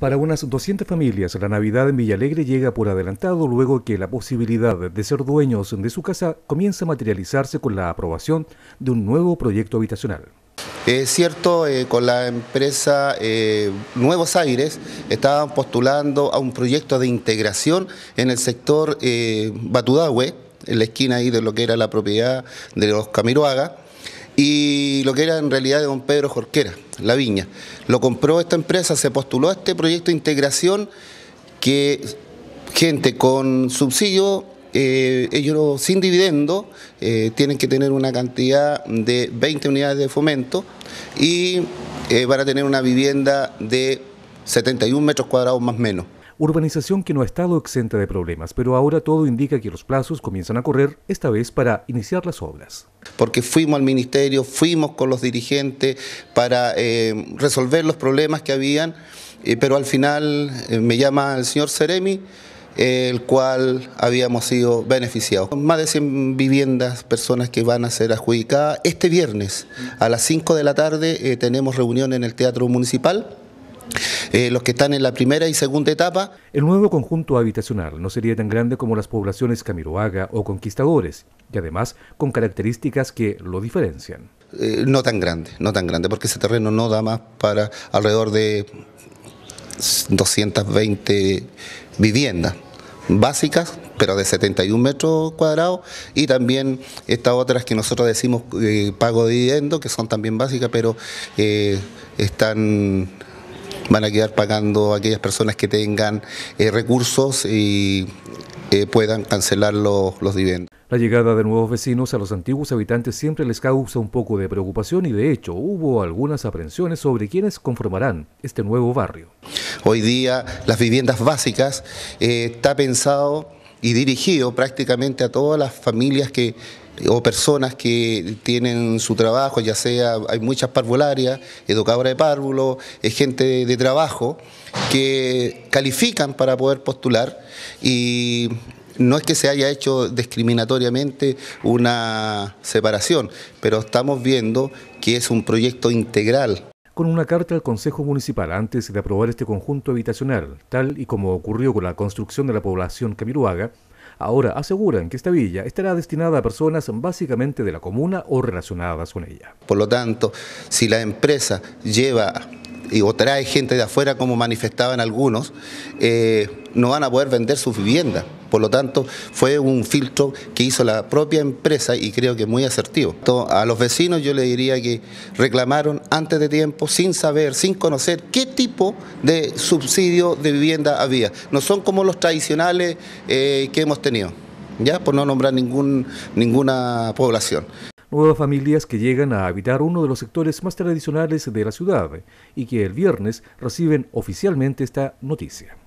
Para unas 200 familias, la Navidad en Villalegre llega por adelantado luego que la posibilidad de ser dueños de su casa comienza a materializarse con la aprobación de un nuevo proyecto habitacional. Es cierto, eh, con la empresa eh, Nuevos Aires estaban postulando a un proyecto de integración en el sector eh, Batudahue, en la esquina ahí de lo que era la propiedad de los Camiroaga y lo que era en realidad de don Pedro Jorquera, la viña. Lo compró esta empresa, se postuló a este proyecto de integración que gente con subsidio, eh, ellos sin dividendo, eh, tienen que tener una cantidad de 20 unidades de fomento y eh, van a tener una vivienda de 71 metros cuadrados más menos urbanización que no ha estado exenta de problemas, pero ahora todo indica que los plazos comienzan a correr, esta vez para iniciar las obras. Porque fuimos al ministerio, fuimos con los dirigentes para eh, resolver los problemas que habían, eh, pero al final eh, me llama el señor seremi el cual habíamos sido beneficiados. Más de 100 viviendas, personas que van a ser adjudicadas. Este viernes a las 5 de la tarde tenemos reunión en el Teatro Municipal eh, los que están en la primera y segunda etapa. El nuevo conjunto habitacional no sería tan grande como las poblaciones Camiroaga o Conquistadores, y además con características que lo diferencian. Eh, no tan grande, no tan grande, porque ese terreno no da más para alrededor de 220 viviendas básicas, pero de 71 metros cuadrados, y también estas otras que nosotros decimos eh, pago de dividendo, que son también básicas, pero están van a quedar pagando aquellas personas que tengan eh, recursos y eh, puedan cancelar los, los dividendos. La llegada de nuevos vecinos a los antiguos habitantes siempre les causa un poco de preocupación y de hecho hubo algunas aprensiones sobre quiénes conformarán este nuevo barrio. Hoy día las viviendas básicas eh, está pensado y dirigido prácticamente a todas las familias que o personas que tienen su trabajo, ya sea, hay muchas parvularias, educadoras de párvulo, gente de trabajo, que califican para poder postular y no es que se haya hecho discriminatoriamente una separación, pero estamos viendo que es un proyecto integral con una carta al Consejo Municipal antes de aprobar este conjunto habitacional, tal y como ocurrió con la construcción de la población Camiruaga, ahora aseguran que esta villa estará destinada a personas básicamente de la comuna o relacionadas con ella. Por lo tanto, si la empresa lleva y trae gente de afuera, como manifestaban algunos, eh, no van a poder vender sus viviendas. Por lo tanto, fue un filtro que hizo la propia empresa y creo que muy asertivo. a los vecinos yo le diría que reclamaron antes de tiempo, sin saber, sin conocer qué tipo de subsidio de vivienda había. No son como los tradicionales eh, que hemos tenido, ya por no nombrar ningún, ninguna población nuevas familias que llegan a habitar uno de los sectores más tradicionales de la ciudad y que el viernes reciben oficialmente esta noticia.